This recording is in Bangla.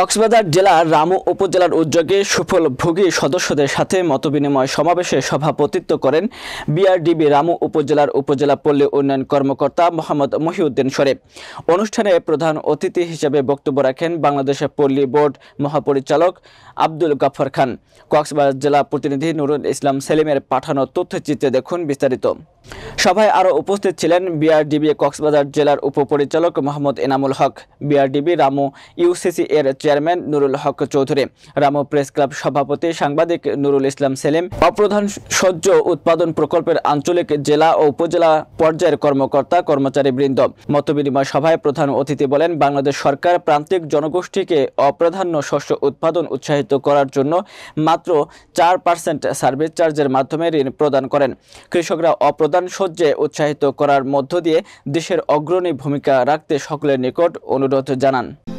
কক্সবাজার জেলার রামু উপজেলার উদ্যোগে সুফল ভোগী সদস্যদের সাথে মতবিনিময় সমাবেশে সভাপতিত্ব করেন বিআরডিবি রামু উপজেলার উপজেলা পল্লী উন্নয়ন কর্মকর্তা মোহাম্মদ মহিউদ্দিন শরেফ অনুষ্ঠানে প্রধান অতিথি হিসেবে বক্তব্য রাখেন বাংলাদেশ পল্লী বোর্ড মহাপরিচালক আব্দুল গাফর খান কক্সবাজার জেলা প্রতিনিধি নুরুল ইসলাম সেলিমের পাঠানো তথ্যচিত্রে দেখুন বিস্তারিত সভায় আরও উপস্থিত ছিলেন বিআরডিবি কক্সবাজার জেলার উপপরিচালক মোহাম্মদ এনামুল হক বিআরডিবি রামু ইউসিসি এর chairman Nurul Haque Chowdhury Ramu press club সভাপতি সাংবাদিক নুরুল ইসলাম সেলিম অপ্রধান সহ্য উৎপাদন প্রকল্পের আঞ্চলিক জেলা ও উপজেলা পর্যায়ের কর্মকর্তা কর্মচারীবৃন্দ মতবিনিময় সভায় প্রধান অতিথি বলেন বাংলাদেশ সরকার প্রান্তিক জনগোষ্ঠীকে অপ্রাধান্য শস্য উৎপাদন উৎসাহিত করার জন্য মাত্র চার পার্সেন্ট সার্ভিস চার্জের মাধ্যমে ঋণ প্রদান করেন কৃষকরা অপ্রধান সহ্যে উৎসাহিত করার মধ্য দিয়ে দেশের অগ্রণী ভূমিকা রাখতে সকলের নিকট অনুরোধ জানান